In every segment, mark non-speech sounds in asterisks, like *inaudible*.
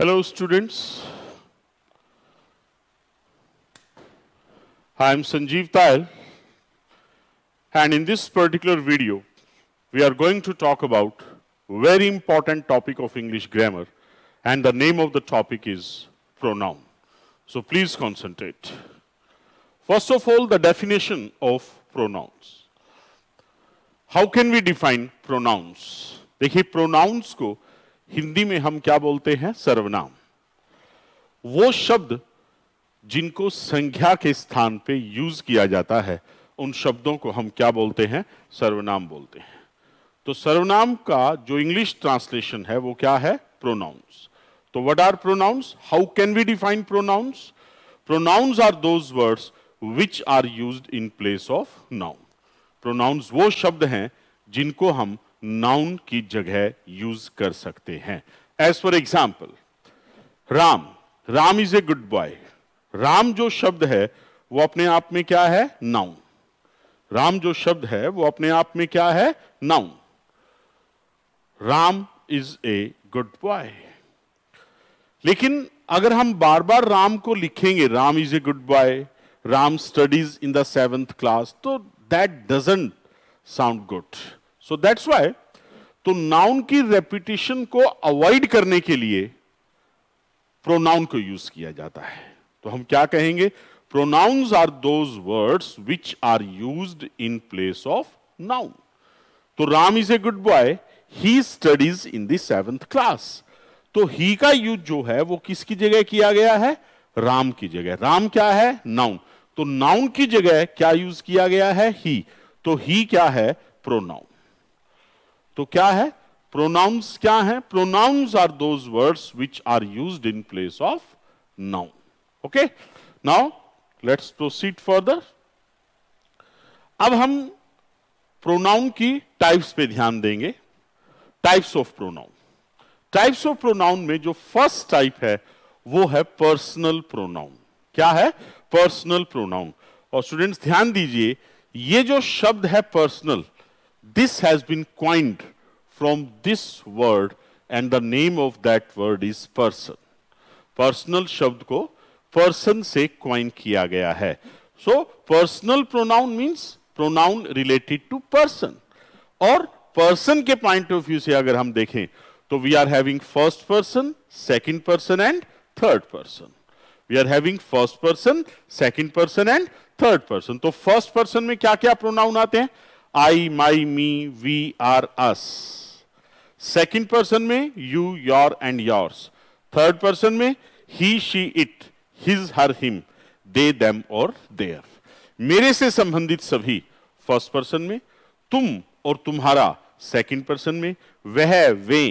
Hello students. I am Sanjeev Tayal and in this particular video we are going to talk about very important topic of English grammar and the name of the topic is pronoun. So please concentrate. First of all the definition of pronouns. How can we define pronouns? देखिए pronouns को हिंदी में हम क्या बोलते हैं सर्वनाम वो शब्द जिनको संख्या के स्थान पे यूज किया जाता है उन शब्दों को हम क्या बोलते हैं सर्वनाम बोलते हैं तो सर्वनाम का जो इंग्लिश ट्रांसलेशन है वो क्या है प्रोनाउंस तो what are pronouns how can we define pronouns pronouns are those words which are use in place of noun pronouns वो शब्द हैं जिनको हम नाउन की जगह यूज कर सकते हैं as for example Ram Ram is a good boy Ram जो शब्द है वो अपने आप में क्या है नाउन राम जो शब्द है वो अपने आप में क्या है noun Ram is a good boy लेकिन अगर हम बार बार राम को लिखेंगे Ram is a good boy Ram studies in the seventh class तो that doesn't sound good so that's why तो नाउन की रेपिटेशन को अवॉइड करने के लिए प्रोनाउन को यूज किया जाता है तो हम क्या कहेंगे pronouns are those words which are use in place of noun तो Ram is a good boy he studies in the seventh class तो ही का यूज जो है वो किसकी जगह किया गया है राम की जगह राम क्या है नाउन तो नाउन की जगह क्या यूज किया गया है ही तो ही क्या है प्रोनाउन तो क्या है प्रोनाउंस क्या है pronouns are those words which are use in place of noun okay now let's proceed further अब हम प्रोनाउन की टाइप्स पे ध्यान देंगे types of pronoun types of pronoun में जो फर्स्ट टाइप है वो है पर्सनल प्रोनाउन क्या है पर्सनल प्रोनाउन और स्टूडेंट्स ध्यान दीजिए ये जो शब्द है personal This has been coined from this word and the name of that word is person. Personal shabd ko person se coin kiya gaya hai So personal pronoun means pronoun related to person. or person ke point of view se agar hum dekhe to we are having first person, second person and third person. we are having first person second person and third person to first person mein kya kya pronoun aate hain I my me we our us second person में you your and yours third person में he she it his her him they them और their मेरे से संबंधित सभी first person में तुम और तुम्हारा सेकेंड पर्सन में वह वे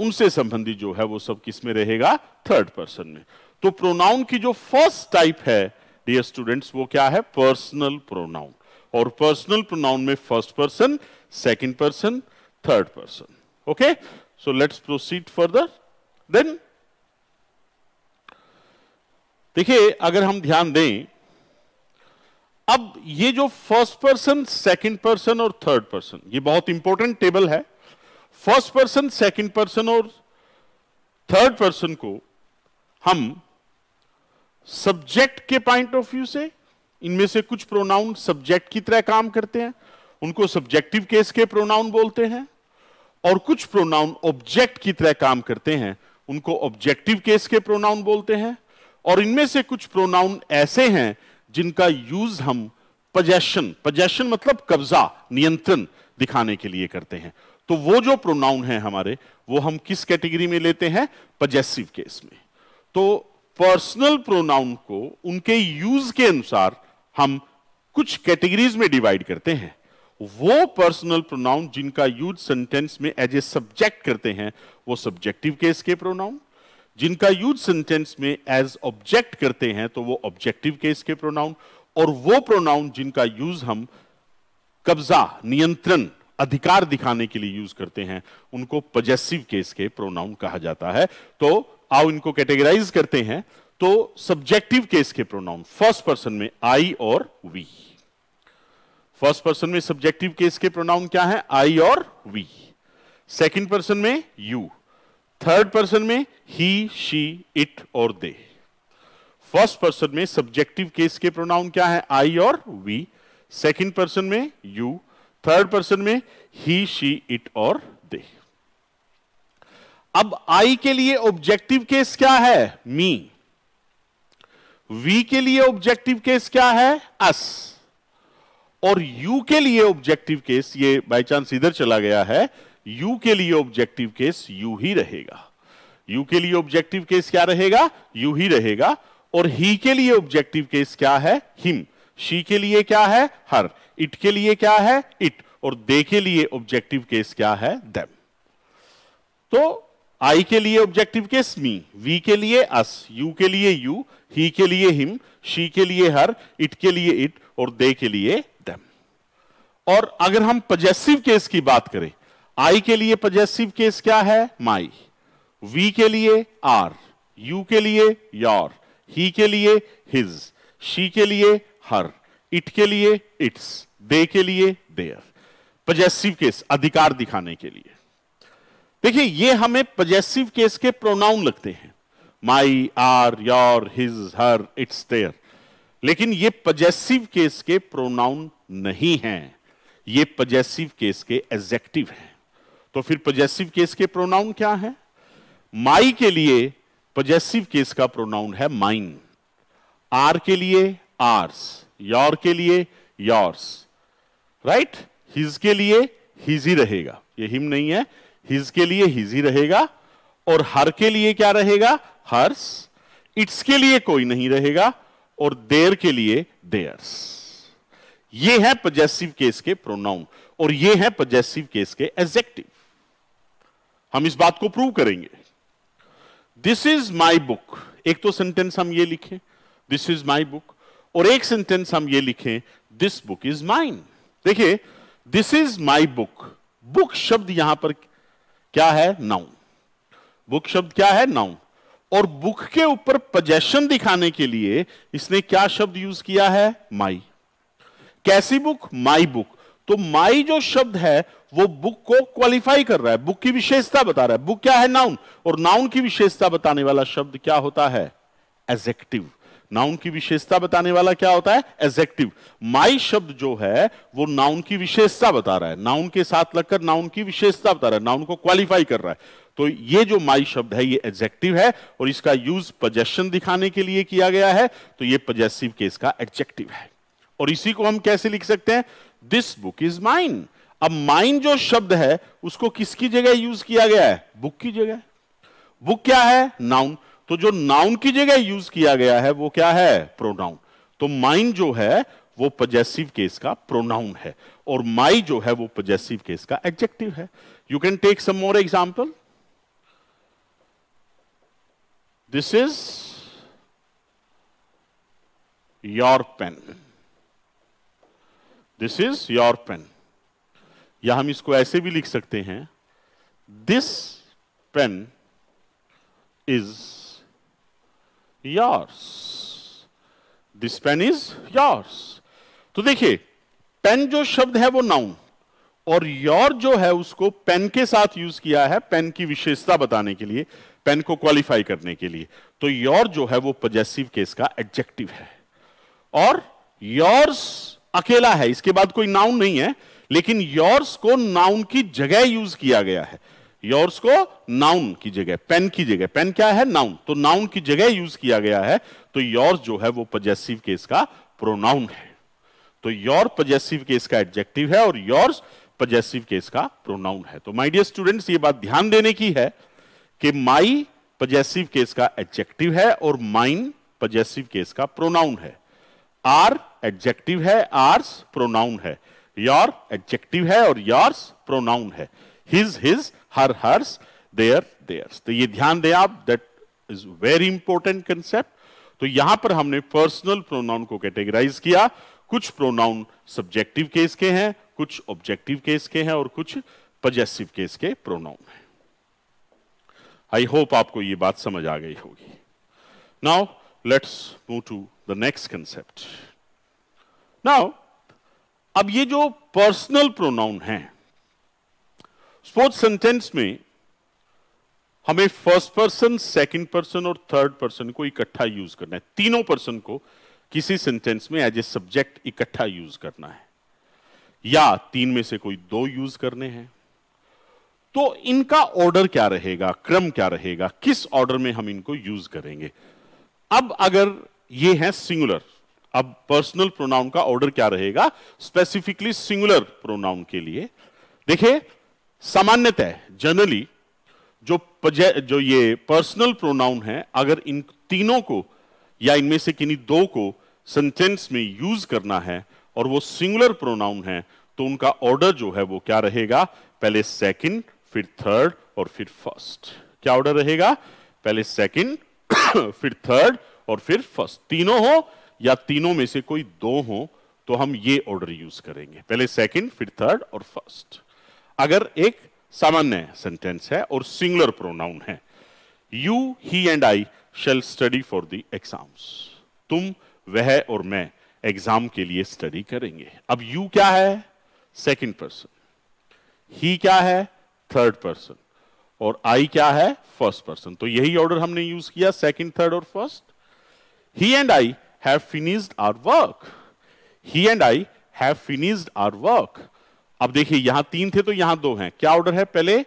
उनसे संबंधित जो है वो सब किस में रहेगा थर्ड पर्सन में तो प्रोनाउन की जो फर्स्ट टाइप है डियर स्टूडेंट्स वो क्या है पर्सनल प्रोनाउन और पर्सनल प्रोनाउन में first person second person third person okay so let's proceed further then देखिए अगर हम ध्यान दें अब ये जो फर्स्ट पर्सन सेकंड पर्सन और थर्ड पर्सन ये बहुत इंपॉर्टेंट टेबल है फर्स्ट पर्सन सेकंड पर्सन और थर्ड पर्सन को हम सब्जेक्ट के पॉइंट ऑफ व्यू से इनमें से कुछ प्रोनाउन सब्जेक्ट की तरह काम करते हैं उनको सब्जेक्टिव केस के प्रोनाउन बोलते हैं और कुछ प्रोनाउन ऑब्जेक्ट की तरह काम करते हैं उनको ऑब्जेक्टिव केस के प्रोनाउन बोलते हैं और इनमें से कुछ प्रोनाउन ऐसे हैं जिनका यूज हम पजेशन पजेशन मतलब कब्जा नियंत्रण दिखाने के लिए करते हैं तो वो जो प्रोनाउन है हमारे वो हम किस कैटेगरी में लेते हैं पजेसिव केस में तो पर्सनल प्रोनाउन को उनके यूज के अनुसार हम कुछ कैटेगरीज में डिवाइड करते हैं वो पर्सनल प्रोनाउन जिनका यूज सेंटेंस में एज ए सब्जेक्ट करते हैं वो सब्जेक्टिव केस के प्रोनाउन जिनका यूज सेंटेंस में एज ऑब्जेक्ट करते हैं तो वो ऑब्जेक्टिव केस के प्रोनाउन और वो प्रोनाउन जिनका यूज हम कब्जा नियंत्रण अधिकार दिखाने के लिए यूज करते हैं उनको पजेसिव केस के प्रोनाउन कहा जाता है तो आओ इनको कैटेगराइज करते हैं तो सब्जेक्टिव केस के प्रोनाउन फर्स्ट पर्सन में आई और वी फर्स्ट पर्सन में सब्जेक्टिव केस के प्रोनाउन क्या है आई और वी सेकंड पर्सन में यू थर्ड पर्सन में ही शी इट और दे फर्स्ट पर्सन में सब्जेक्टिव केस के प्रोनाउन क्या है आई और वी सेकंड पर्सन में यू थर्ड पर्सन में ही शी इट और दे अब आई के लिए ऑब्जेक्टिव केस क्या है मी वी के लिए ऑब्जेक्टिव केस क्या है अस और यू के लिए ऑब्जेक्टिव केस ये बाई चांस इधर चला गया है यू के लिए ऑब्जेक्टिव केस यू ही रहेगा यू के लिए ऑब्जेक्टिव केस क्या रहेगा यू ही रहेगा और ही के लिए ऑब्जेक्टिव केस क्या है हिम शी के लिए क्या है हर इट के लिए क्या है इट और दे के लिए ऑब्जेक्टिव केस क्या है देम तो आई के लिए ऑब्जेक्टिव केस मी वी के लिए अस यू के लिए यू ही के लिए हिम शी के लिए हर इट के लिए इट और दे के लिए देम और अगर हम पजेसिव केस की बात करें आई के लिए पजेसिव केस क्या है माई वी के लिए आर यू के लिए योर ही के लिए हिज शी के लिए हर इट के लिए इट्स दे के लिए देयर पजेसिव केस अधिकार दिखाने के लिए देखिए ये हमें पजेसिव केस के प्रोनाउन लगते हैं my our your his her its their लेकिन ये पजेसिव केस के प्रोनाउन नहीं है ये पजेसिव केस के एजेक्टिव है तो फिर पजेसिव केस के प्रोनाउन क्या है माई के लिए पजेसिव केस का प्रोनाउन है माइन आर के लिए आर्स योर के लिए योर्स राइट हिज के लिए हिज ही रहेगा ये हिम नहीं है हिज के लिए हिज ही रहेगा और हर के लिए क्या रहेगा हर्स इट्स के लिए कोई नहीं रहेगा और देर के लिए देयर्स ये है पजेसिव केस के प्रोनाउन और ये है पजेसिव केस के एजेक्टिव हम इस बात को प्रूव करेंगे दिस इज माई बुक एक तो सेंटेंस हम ये लिखें दिस इज माई बुक और एक सेंटेंस हम ये लिखें दिस बुक इज माइन देखिए this is my book book शब्द यहां पर क्या है नाउन बुक शब्द क्या है नाउन और बुक के ऊपर पजेशन दिखाने के लिए इसने क्या शब्द यूज किया है माई कैसी बुक माई बुक तो माई जो शब्द है वो बुक को क्वालिफाई कर रहा है बुक की विशेषता बता रहा है बुक क्या है नाउन और नाउन की विशेषता बताने वाला शब्द क्या होता है एजेक्टिव नाउन की विशेषता बताने वाला क्या होता है एजेक्टिव माई शब्द जो है वो नाउन की विशेषता बता रहा है नाउन के साथ लगकर नाउन की विशेषता बता रहा है नाउन को क्वालिफाई कर रहा है तो ये जो माई शब्द है ये एडजेक्टिव है और इसका यूज पजेशन दिखाने के लिए किया गया है तो ये पजेसिव केस का एडजेक्टिव है और इसी को हम कैसे लिख सकते हैं दिस बुक इज माइन अब माइन जो शब्द है उसको किसकी जगह यूज किया गया है बुक की जगह बुक क्या है नाउन तो जो नाउन की जगह यूज किया गया है वो क्या है प्रोनाउन तो माइन जो है वो पजेसिव केस का प्रोनाउन है और माई जो है वो पजेसिव केस का एग्जेक्टिव है you can take some more example this is your pen this is your pen या हम इसको ऐसे भी लिख सकते हैं this pen is yours. This pen is yours. तो देखिए पेन जो शब्द है वो नाउन और योर जो है उसको पेन के साथ यूज किया है पेन की विशेषता बताने के लिए पेन को क्वालिफाई करने के लिए तो योर जो है वो पजेसिव केस का एडजेक्टिव है और योर्स अकेला है इसके बाद कोई नाउन नहीं है लेकिन योर्स को नाउन की जगह यूज किया गया है योर्स को नाउन की जगह पेन की जगह पेन क्या है नाउन तो नाउन की जगह यूज किया गया है तो योर्स जो है वो पजेसिव केस का प्रोनाउन है तो योर पजेसिव केस का एडजेक्टिव है और योर्स पजेसिव केस का प्रोनाउन है तो माय डियर स्टूडेंट्स ये बात ध्यान देने की है कि माय पजेसिव केस का एडजेक्टिव है और माइन पजेसिव केस का प्रोनाउन है आर एडजेक्टिव है आर्स प्रोनाउन है योर एडजेक्टिव है और योर्स प्रोनाउन है his his her hers their theirs तो ये ध्यान दें आप that is very important concept तो यहां पर हमने पर्सनल प्रोनाउन को कैटेगराइज किया कुछ प्रोनाउन सब्जेक्टिव केस के हैं कुछ ऑब्जेक्टिव केस के हैं और कुछ पजेसिव केस के प्रोनाउन हैं आई होप आपको ये बात समझ आ गई होगी now let's move to the next concept now अब ये जो पर्सनल प्रोनाउन हैं स्पोर्ट्स सेंटेंस में हमें फर्स्ट पर्सन सेकंड पर्सन और थर्ड पर्सन को इकट्ठा यूज करना है तीनों पर्सन को किसी सेंटेंस में एज ए सब्जेक्ट इकट्ठा यूज करना है या तीन में से कोई दो यूज करने हैं तो इनका ऑर्डर क्या रहेगा क्रम क्या रहेगा किस ऑर्डर में हम इनको यूज करेंगे अब अगर ये है सिंगुलर अब पर्सनल प्रोनाउन का ऑर्डर क्या रहेगा स्पेसिफिकली सिंगुलर प्रोनाउन के लिए देखिए सामान्यतः जनरली जो जो ये पर्सनल प्रोनाउन है अगर इन तीनों को या इनमें से किन्हीं दो को सेंटेंस में यूज करना है और वो सिंगुलर प्रोनाउन है तो उनका ऑर्डर जो है वो क्या रहेगा पहले सेकंड फिर थर्ड और फिर फर्स्ट क्या ऑर्डर रहेगा पहले सेकंड *coughs* फिर थर्ड और फिर फर्स्ट तीनों हो या तीनों में से कोई दो हो तो हम ये ऑर्डर यूज करेंगे पहले सेकंड फिर थर्ड और फर्स्ट अगर एक सामान्य सेंटेंस है और सिंगुलर प्रोनाउन है you he and I shall study for the exams तुम वह और मैं एग्जाम के लिए स्टडी करेंगे अब यू क्या है सेकेंड पर्सन ही क्या है थर्ड पर्सन और आई क्या है फर्स्ट पर्सन तो यही ऑर्डर हमने यूज किया सेकेंड थर्ड और first he and I have finished our work he and I have finished our work अब देखिए यहां तीन थे तो यहां दो हैं क्या ऑर्डर है पहले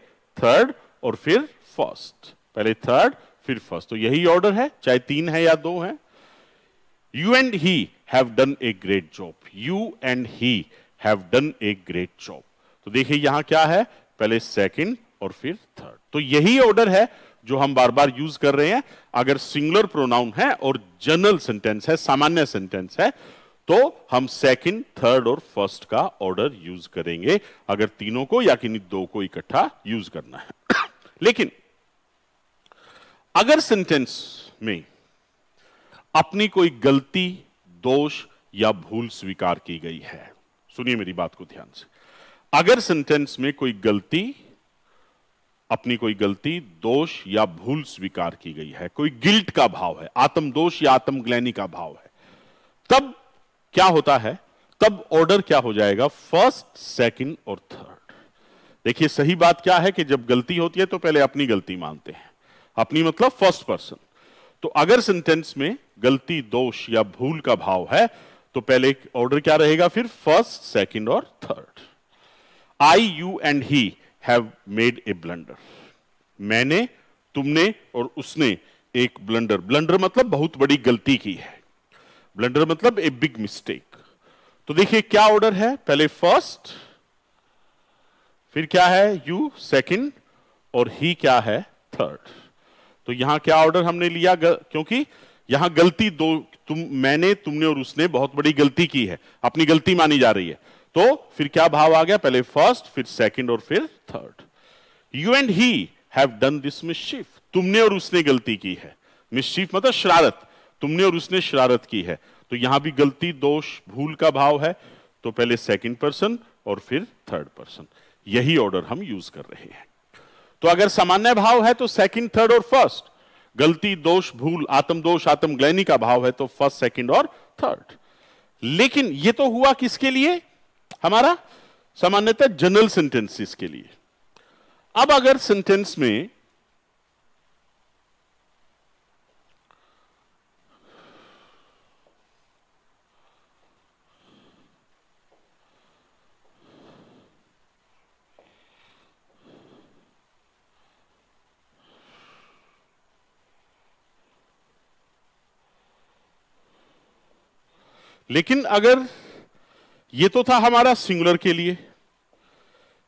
थर्ड और फिर फर्स्ट पहले थर्ड फिर फर्स्ट तो यही ऑर्डर है चाहे तीन है या दो है you and he have done a great job you and he have done a great job तो देखिए यहां क्या है पहले सेकंड और फिर थर्ड तो यही ऑर्डर है जो हम बार बार यूज कर रहे हैं अगर सिंगुलर प्रोनाउन है और जनरल सेंटेंस है सामान्य सेंटेंस है तो हम सेकंड थर्ड और फर्स्ट का ऑर्डर यूज करेंगे अगर तीनों को या किन्हीं दो को इकट्ठा यूज करना है *coughs* लेकिन अगर सेंटेंस में अपनी कोई गलती दोष या भूल स्वीकार की गई है सुनिए मेरी बात को ध्यान से अगर सेंटेंस में कोई गलती अपनी कोई गलती दोष या भूल स्वीकार की गई है कोई गिल्ट का भाव है आत्म दोष या आत्मग्लैनी का भाव है तब क्या होता है तब ऑर्डर क्या हो जाएगा फर्स्ट सेकंड और थर्ड देखिए सही बात क्या है कि जब गलती होती है तो पहले अपनी गलती मानते हैं अपनी मतलब फर्स्ट पर्सन तो अगर सेंटेंस में गलती दोष या भूल का भाव है तो पहले ऑर्डर क्या रहेगा फिर फर्स्ट सेकंड और third I you and he have made a blunder मैंने तुमने और उसने एक ब्लंडर ब्लंडर मतलब बहुत बड़ी गलती की है ब्लंडर मतलब ए बिग मिस्टेक तो देखिए क्या ऑर्डर है पहले फर्स्ट फिर क्या है यू सेकंड और ही क्या है थर्ड तो यहां क्या ऑर्डर हमने लिया गल, क्योंकि यहां गलती दो तुम मैंने तुमने और उसने बहुत बड़ी गलती की है अपनी गलती मानी जा रही है तो फिर क्या भाव आ गया पहले फर्स्ट फिर सेकंड और फिर third you and he have done this miss तुमने और उसने गलती की है मिस मतलब शरारत तुमने और उसने शरारत की है तो यहां भी गलती दोष भूल का भाव है तो पहले सेकंड पर्सन और फिर थर्ड पर्सन यही ऑर्डर हम यूज कर रहे हैं तो अगर सामान्य भाव है तो सेकंड थर्ड और फर्स्ट गलती दोष भूल आत्म दोष आत्म ग्लैनी का भाव है तो फर्स्ट सेकंड और थर्ड लेकिन यह तो हुआ किसके लिए हमारा सामान्यतः जनरल सेंटेंसिस के लिए अब अगर सेंटेंस में लेकिन अगर ये तो था हमारा सिंगुलर के लिए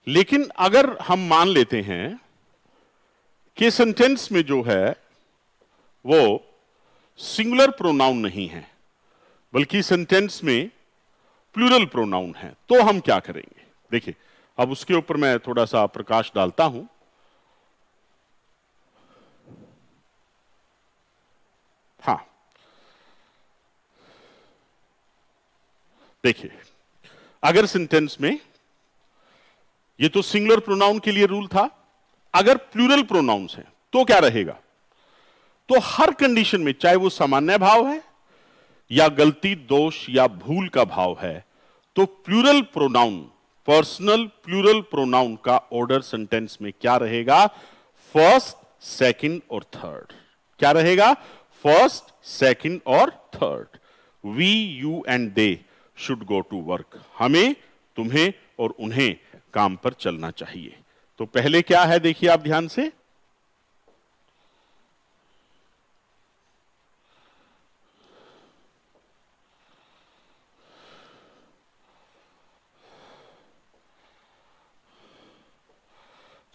लेकिन अगर हम मान लेते हैं कि सेंटेंस में जो है वो सिंगुलर प्रोनाउन नहीं है बल्कि सेंटेंस में प्लूरल प्रोनाउन है तो हम क्या करेंगे देखिए अब उसके ऊपर मैं थोड़ा सा प्रकाश डालता हूं देखिए अगर सेंटेंस में ये तो सिंगुलर प्रोनाउन के लिए रूल था अगर प्लूरल प्रोनाउन है तो क्या रहेगा तो हर कंडीशन में चाहे वो सामान्य भाव है या गलती दोष या भूल का भाव है तो plural pronoun personal plural pronoun का ऑर्डर सेंटेंस में क्या रहेगा फर्स्ट सेकंड और थर्ड क्या रहेगा फर्स्ट सेकंड और third we you and they should go to work हमें तुम्हें और उन्हें काम पर चलना चाहिए तो पहले क्या है देखिए आप ध्यान से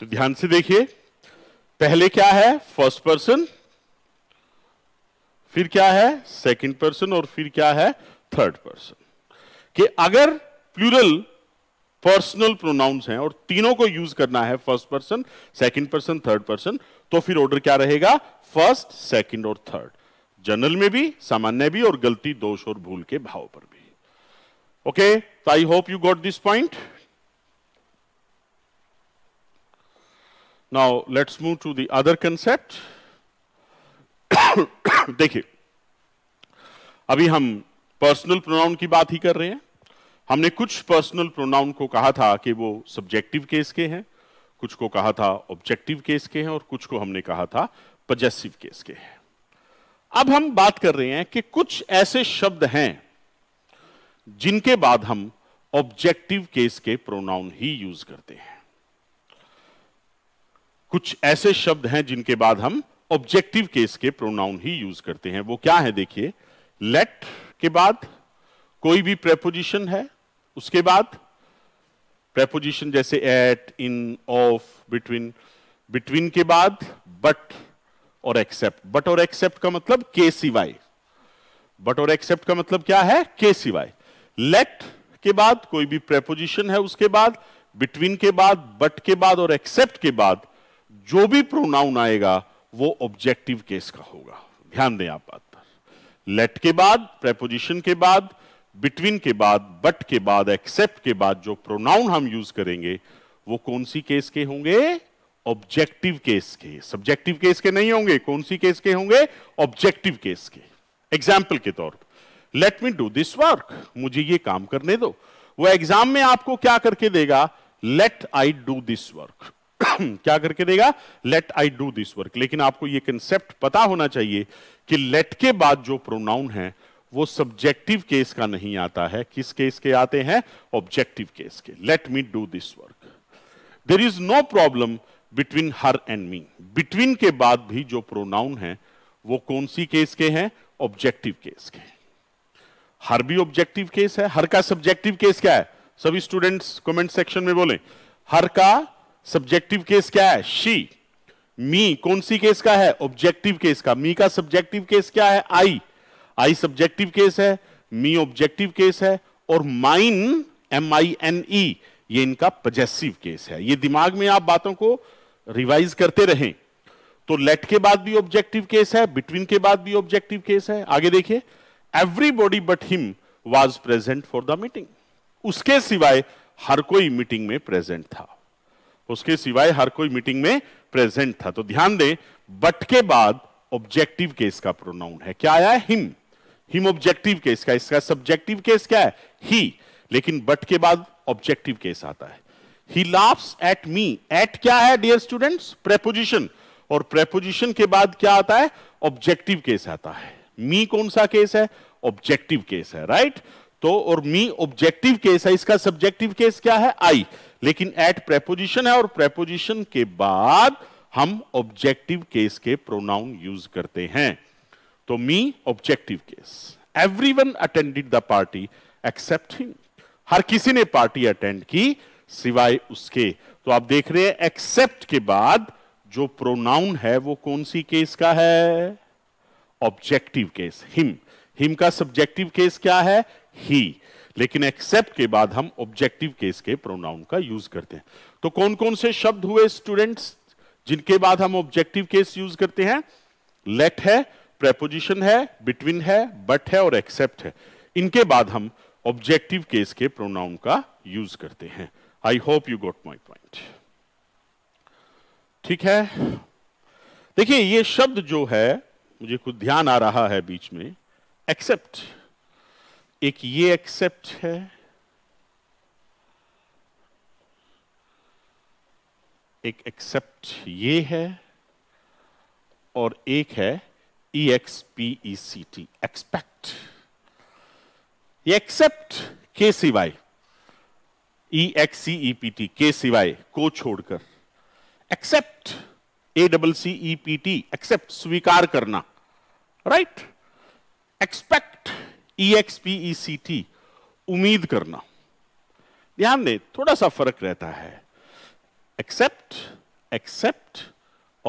तो ध्यान से देखिए पहले क्या है फर्स्ट पर्सन फिर क्या है सेकंड पर्सन और फिर क्या है थर्ड पर्सन कि अगर प्लूरल पर्सनल प्रोनाउंस हैं और तीनों को यूज करना है first person second person third person तो फिर ऑर्डर क्या रहेगा फर्स्ट सेकंड और थर्ड जनरल में भी सामान्य भी और गलती दोष और भूल के भाव पर भी ओके तो I hope you got this point now let's move to the other concept देखिए अभी हम पर्सनल प्रोनाउन की बात ही कर रहे हैं हमने कुछ पर्सनल प्रोनाउन को कहा था कि वो सब्जेक्टिव केस के हैं कुछ को कहा था ऑब्जेक्टिव केस के हैं और कुछ को हमने कहा था पजेसिव केस के हैं अब हम बात कर रहे हैं कि कुछ ऐसे शब्द हैं जिनके बाद हम ऑब्जेक्टिव केस के प्रोनाउन ही यूज करते हैं कुछ ऐसे शब्द हैं जिनके बाद हम ऑब्जेक्टिव केस के प्रोनाउन ही यूज करते हैं वो क्या है देखिए लेट के बाद कोई भी प्रेपोजिशन है उसके बाद प्रेपोजिशन जैसे at in of between between के बाद बट और एक्सेप्ट बट और एक्सेप्ट का मतलब के सिवाय बट और एक्सेप्ट का मतलब क्या है के सिवाय लेट के बाद कोई भी प्रेपोजिशन है उसके बाद बिटवीन के बाद बट के बाद और एक्सेप्ट के बाद जो भी प्रोनाउन आएगा वो ऑब्जेक्टिव केस का होगा ध्यान दें आप बात लेट के बाद प्रेपोजिशन के बाद बिटवीन के बाद बट के बाद एक्सेप्ट के बाद जो प्रोनाउन हम यूज करेंगे वो कौन सी केस के होंगे ऑब्जेक्टिव केस के सब्जेक्टिव केस के नहीं होंगे कौन सी केस के होंगे ऑब्जेक्टिव केस के एग्जाम्पल के तौर पर let me do this work मुझे ये काम करने दो वो एग्जाम में आपको क्या करके देगा let I do this work क्या करके देगा let I do this work लेकिन आपको ये कंसेप्ट पता होना चाहिए कि लेट के बाद जो प्रोनाउन है वो सब्जेक्टिव केस का नहीं आता है किस केस के आते हैं ऑब्जेक्टिव केस के let me do this work there is no problem between her and me between के बाद भी जो प्रोनाउन है वो कौन सी केस के हैं ऑब्जेक्टिव केस के हर भी ऑब्जेक्टिव केस है हर का सब्जेक्टिव केस क्या है सभी स्टूडेंट्स कमेंट सेक्शन में बोले हर का सब्जेक्टिव केस क्या है शी मी कौन सी केस का है ऑब्जेक्टिव केस का मी का सब्जेक्टिव केस क्या है आई आई सब्जेक्टिव केस है मी ऑब्जेक्टिव केस है और mine M I N E ये इनका पजेसिव केस है ये दिमाग में आप बातों को रिवाइज करते रहें तो लेट के बाद भी ऑब्जेक्टिव केस है बिटवीन के बाद भी ऑब्जेक्टिव केस है आगे देखिए everybody but him was present for the meeting उसके सिवाय हर कोई मीटिंग में प्रेजेंट था उसके सिवाय हर कोई मीटिंग में प्रेजेंट था तो ध्यान दें बट के बाद ऑब्जेक्टिव केस का प्रोनाउन है क्या आया हिम हिम ऑब्जेक्टिव केस का इसका सब्जेक्टिव केस क्या है ही लेकिन बट के बाद ऑब्जेक्टिव केस आता है he laughs at me at क्या है डियर स्टूडेंट्स प्रेपोजिशन और प्रेपोजिशन के बाद क्या आता है ऑब्जेक्टिव केस आता है मी कौन सा केस है ऑब्जेक्टिव केस है राइट right? तो और मी ऑब्जेक्टिव केस है इसका सब्जेक्टिव केस क्या है आई लेकिन एट प्रेपोजिशन है और प्रेपोजिशन के बाद हम ऑब्जेक्टिव केस के प्रोनाउन यूज करते हैं तो me objective case everyone attended the party except him हर किसी ने पार्टी अटेंड की सिवाय उसके तो आप देख रहे हैं एक्सेप्ट के बाद जो प्रोनाउन है वो कौन सी केस का है ऑब्जेक्टिव केस हिम हिम का सब्जेक्टिव केस क्या है ही लेकिन एक्सेप्ट के बाद हम ऑब्जेक्टिव केस के प्रोनाउन का यूज करते हैं तो कौन कौन से शब्द हुए स्टूडेंट्स जिनके बाद हम ऑब्जेक्टिव केस यूज करते हैं लेट है प्रेपोजिशन है बिटवीन है बट है और एक्सेप्ट है इनके बाद हम ऑब्जेक्टिव केस के प्रोनाउन का यूज करते हैं I hope you got my point ठीक है देखिए ये शब्द जो है मुझे कुछ ध्यान आ रहा है बीच में एक्सेप्ट एक ये एक्सेप्ट है एक एक्सेप्ट ये है और एक है E X P E C T expect ये एक्सेप्ट के सिवाय E X C E P T के सिवाय को छोड़कर except A double C E P T except स्वीकार करना right right? Expect E X P E C T उम्मीद करना ध्यान दे थोड़ा सा फर्क रहता है एक्सेप्ट एक्सेप्ट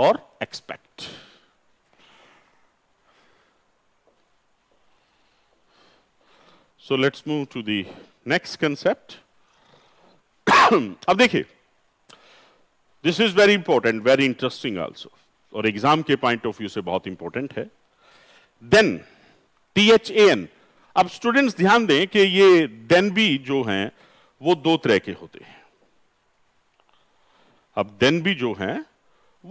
और expect so let's move to the next concept अब देखिए this is very important very interesting also और एग्जाम के पॉइंट ऑफ व्यू से बहुत इंपॉर्टेंट है than T H A N अब स्टूडेंट्स ध्यान दें कि ये देन बी जो हैं वो दो तरह के होते हैं अब देन बी जो हैं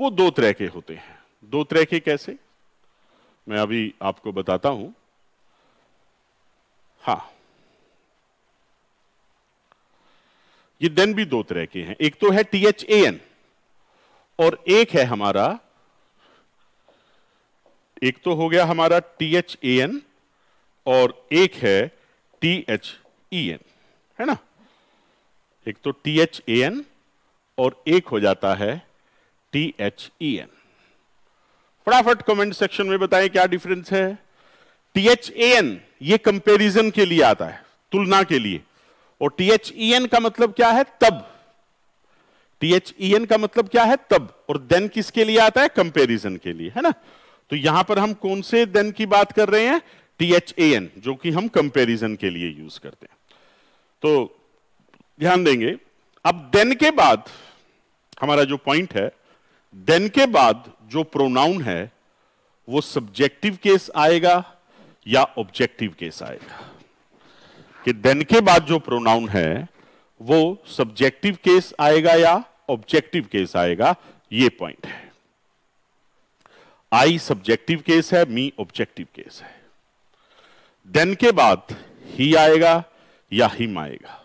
वो दो तरह के होते हैं दो तरह के कैसे मैं अभी आपको बताता हूं हा ये देन भी दो तरह के हैं एक तो है टी एच ए एन और एक है हमारा एक तो हो गया हमारा टी एच ए एन और एक है टी एच ई एन है ना एक तो टी एच ए एन और एक हो जाता है टी एच ई एन फटाफट कमेंट सेक्शन में बताएं क्या डिफरेंस है टी एच ए एन ये कंपेरिजन के लिए आता है तुलना के लिए और टी एच ई एन का मतलब क्या है तब टी एच ई एन का मतलब क्या है तब और देन किसके लिए आता है कंपेरिजन के लिए है ना तो यहां पर हम कौन से देन की बात कर रहे हैं टी एच ए एन जो कि हम कंपैरिजन के लिए यूज करते हैं तो ध्यान देंगे अब देन के बाद हमारा जो पॉइंट है देन के बाद जो प्रोनाउन है वो सब्जेक्टिव केस आएगा या ऑब्जेक्टिव केस आएगा कि देन के बाद जो प्रोनाउन है वो सब्जेक्टिव केस आएगा या ऑब्जेक्टिव केस आएगा ये पॉइंट है आई सब्जेक्टिव केस है मी ऑब्जेक्टिव केस है देन के बाद ही आएगा या हिम आएगा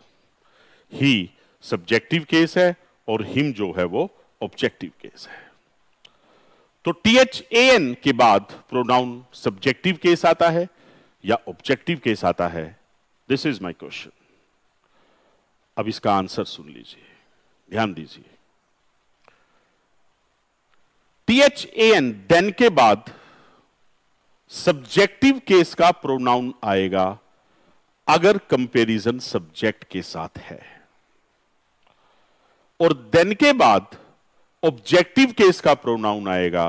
ही सब्जेक्टिव केस है और हिम जो है वो ऑब्जेक्टिव केस है तो टी एच ए एन के बाद प्रोनाउन सब्जेक्टिव केस आता है या ऑब्जेक्टिव केस आता है दिस इज माई क्वेश्चन अब इसका आंसर सुन लीजिए ध्यान दीजिए T H A N than के बाद सब्जेक्टिव केस का प्रोनाउन आएगा अगर कंपैरिजन सब्जेक्ट के साथ है और देन के बाद ऑब्जेक्टिव केस का प्रोनाउन आएगा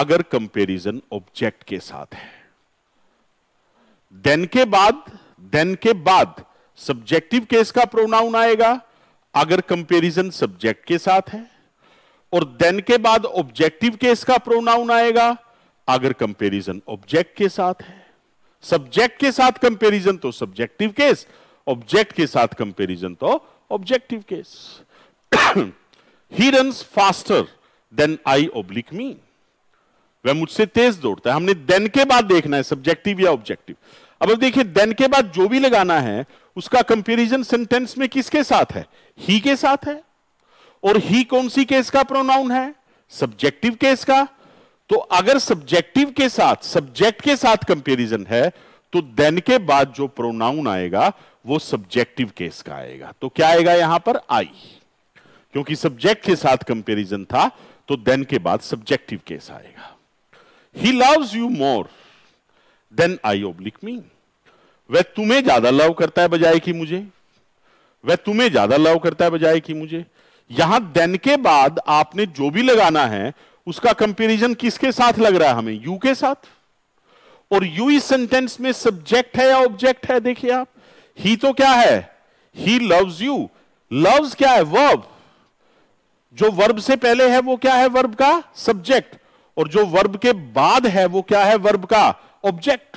अगर कंपैरिजन ऑब्जेक्ट के साथ है देन के बाद देन के बाद सब्जेक्टिव केस का प्रोनाउन आएगा अगर कंपैरिजन सब्जेक्ट के साथ है और देन के बाद ऑब्जेक्टिव केस का प्रोनाउन आएगा अगर कंपैरिजन ऑब्जेक्ट के साथ है सब्जेक्ट के साथ कंपैरिजन तो सब्जेक्टिव केस ऑब्जेक्ट के साथ कंपैरिजन तो ऑब्जेक्टिव केस ही run faster than I oblique me वह मुझसे तेज दौड़ता है हमने देन के बाद देखना है सब्जेक्टिव या ऑब्जेक्टिव अब अब देखिए देन के बाद जो भी लगाना है उसका कंपेरिजन सेंटेंस में किसके साथ है ही के साथ है और ही कौन सी केस का प्रोनाउन है सब्जेक्टिव केस का तो अगर सब्जेक्टिव के साथ सब्जेक्ट के साथ कंपैरिजन है तो देन के बाद जो प्रोनाउन आएगा वो सब्जेक्टिव केस का आएगा तो क्या आएगा यहां पर आई क्योंकि सब्जेक्ट के साथ कंपैरिजन था तो देन के बाद सब्जेक्टिव केस आएगा he loves you more than I oblique me वह तुम्हें ज्यादा लव करता है बजाय कि मुझे वह तुम्हें ज्यादा लव करता है बजाय कि मुझे यहां देन के बाद आपने जो भी लगाना है उसका कंपैरिजन किसके साथ लग रहा है हमें यू के साथ और यू इस सेंटेंस में सब्जेक्ट है या ऑब्जेक्ट है देखिए आप ही तो क्या है ही लव्स यू लव्स क्या है वर्ब जो वर्ब से पहले है वो क्या है वर्ब का सब्जेक्ट और जो वर्ब के बाद है वो क्या है वर्ब का ऑब्जेक्ट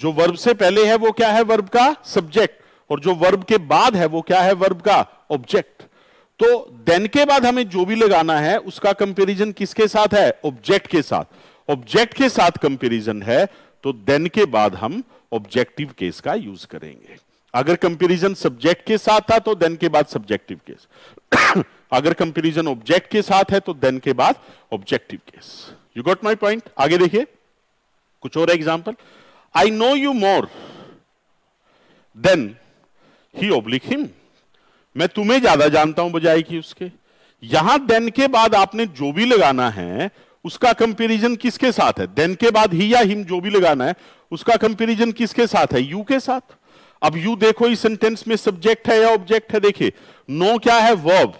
जो वर्ब से पहले है वो क्या है वर्ब का सब्जेक्ट और जो वर्ब के बाद है वो क्या है वर्ब का ऑब्जेक्ट तो देन के बाद हमें जो भी लगाना है उसका कंपेरिजन किसके साथ है ऑब्जेक्ट के साथ ऑब्जेक्ट के साथ कंपेरिजन है तो देन के बाद हम ऑब्जेक्टिव केस का यूज करेंगे अगर कंपेरिजन सब्जेक्ट के साथ था तो देन के बाद सब्जेक्टिव केस *coughs* अगर कंपेरिजन ऑब्जेक्ट के साथ है तो देन के बाद objective case you got my point आगे देखिए कुछ और example I know you more than he oblique him मैं तुम्हें ज्यादा जानता हूं बजाय कि उसके यहां देन के बाद आपने जो भी लगाना है उसका कंपेरिजन किसके साथ है देन के बाद ही या हिम जो भी लगाना है उसका कंपेरिजन किसके साथ है यू के साथ अब यू देखो इस सेंटेंस में सब्जेक्ट है या ऑब्जेक्ट है देखिए नो क्या है वर्ब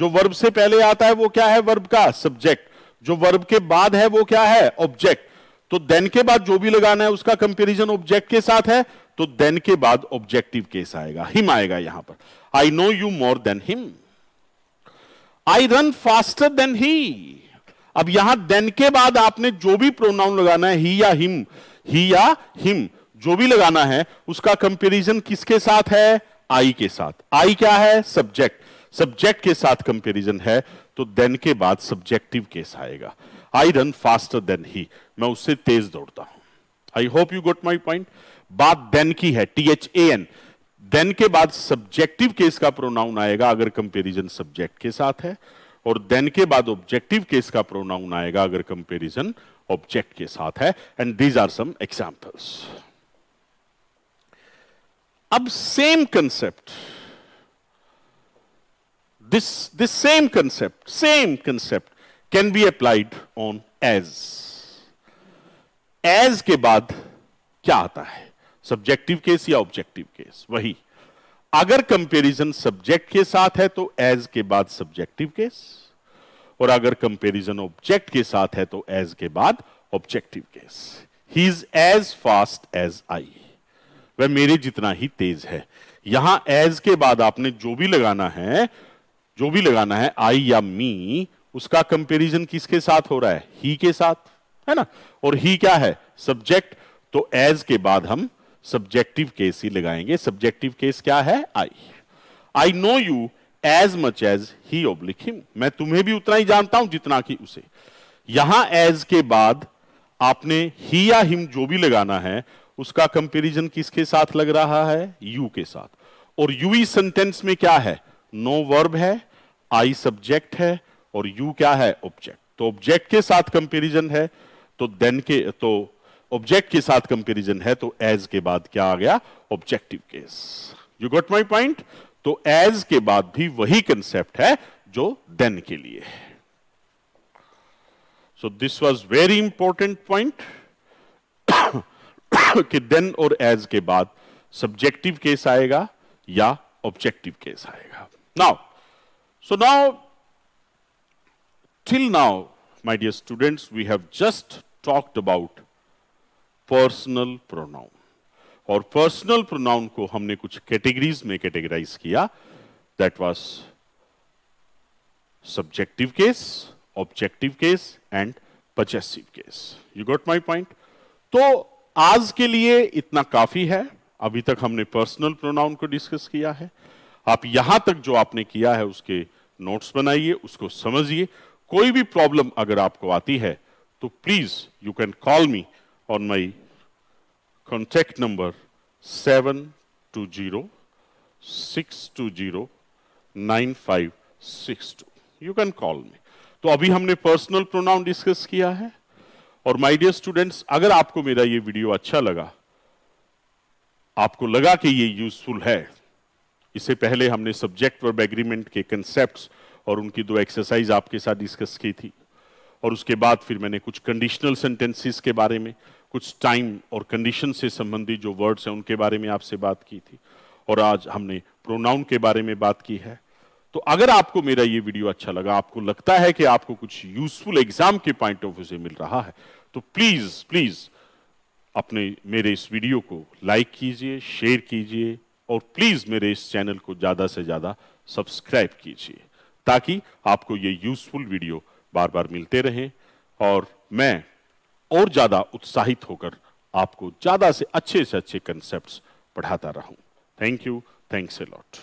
जो वर्ब से पहले आता है वो क्या है वर्ब का सब्जेक्ट जो वर्ब के बाद है वो क्या है ऑब्जेक्ट तो देन के बाद जो भी लगाना है उसका कंपेरिजन ऑब्जेक्ट के साथ है तो देन के बाद ऑब्जेक्टिव केस आएगा हिम आएगा यहां पर I know you more than him I run faster than he अब यहां देन के बाद आपने जो भी प्रोनाउन लगाना है ही या हिम ही या हिम जो भी लगाना है उसका कंपेरिजन किसके साथ है आई के साथ आई क्या है सब्जेक्ट सब्जेक्ट के साथ कंपेरिजन है तो देन के बाद सब्जेक्टिव केस आएगा I run faster than he मैं उससे तेज दौड़ता हूं I hope you got my point बात देन की है T H A N than के बाद सब्जेक्टिव केस का प्रोनाउन आएगा अगर कंपेरिजन सब्जेक्ट के साथ है और देन के बाद ऑब्जेक्टिव केस का प्रोनाउन आएगा अगर कंपेरिजन ऑब्जेक्ट के साथ है and these are some examples अब same concept this this same concept same concept can be applied on as as के बाद क्या आता है सब्जेक्टिव केस या ऑब्जेक्टिव केस वही अगर कंपैरिजन सब्जेक्ट के साथ है तो एज के बाद सब्जेक्टिव केस और अगर कंपैरिजन ऑब्जेक्ट के साथ है तो एज के बाद objective case he is as fast as I वह मेरे जितना ही तेज है यहां एज के बाद आपने जो भी लगाना है जो भी लगाना है आई या मी उसका कंपैरिजन किसके साथ हो रहा है ही के साथ है ना और ही क्या है सब्जेक्ट तो एज के बाद हम सब्जेक्टिव केस ही लगाएंगे सब्जेक्टिव केस क्या है I I know you as much as he oblique him मैं तुम्हें भी उतना ही जानता हूं जितना कि उसे यहां एज के बाद आपने ही या हिम जो भी लगाना है उसका कंपेरिजन किसके साथ लग रहा है यू के साथ और यू ही सेंटेंस में क्या है नो no वर्ब है आई सब्जेक्ट है और यू क्या है ऑब्जेक्ट तो ऑब्जेक्ट के साथ कंपेरिजन है तो देन के तो ऑब्जेक्ट के साथ कंपेरिजन है तो एज के बाद क्या आ गया objective case you got my point तो एज के बाद भी वही कंसेप्ट है जो देन के लिए है so this was very important point कि देन और एज के बाद सब्जेक्टिव केस आएगा या ऑब्जेक्टिव केस आएगा now so now till now my dear students we have just talked about personal pronoun और पर्सनल प्रोनाउन को हमने कुछ कैटेगरीज में कैटेगराइज किया that was subjective case objective case and possessive case you got my point तो आज के लिए इतना काफी है अभी तक हमने पर्सनल प्रोनाउन को डिस्कस किया है आप यहां तक जो आपने किया है उसके नोट्स बनाइए उसको समझिए कोई भी प्रॉब्लम अगर आपको आती है तो please you can call me on my contact number 720 620 you can call me तो अभी हमने पर्सनल प्रोनाउन डिस्कस किया है और माय डियर स्टूडेंट्स अगर आपको मेरा ये वीडियो अच्छा लगा आपको लगा कि ये यूजफुल है इससे पहले हमने सब्जेक्ट वर्ब एग्रीमेंट के कंसेप्ट और उनकी दो एक्सरसाइज आपके साथ डिस्कस की थी और उसके बाद फिर मैंने कुछ कंडीशनल सेंटेंसेस के बारे में कुछ टाइम और कंडीशन से संबंधित जो वर्ड्स हैं उनके बारे में आपसे बात की थी और आज हमने प्रोनाउन के बारे में बात की है तो अगर आपको मेरा ये वीडियो अच्छा लगा आपको लगता है कि आपको कुछ यूजफुल एग्जाम के पॉइंट ऑफ व्यू से मिल रहा है तो प्लीज प्लीज अपने मेरे इस वीडियो को लाइक कीजिए शेयर कीजिए और प्लीज मेरे इस चैनल को ज्यादा से ज्यादा सब्सक्राइब कीजिए ताकि आपको ये यूजफुल वीडियो बार बार मिलते रहें और मैं और ज़्यादा उत्साहित होकर आपको ज़्यादा से अच्छे से अच्छे कंसेप्ट पढ़ाता रहूं thank you thanks a lot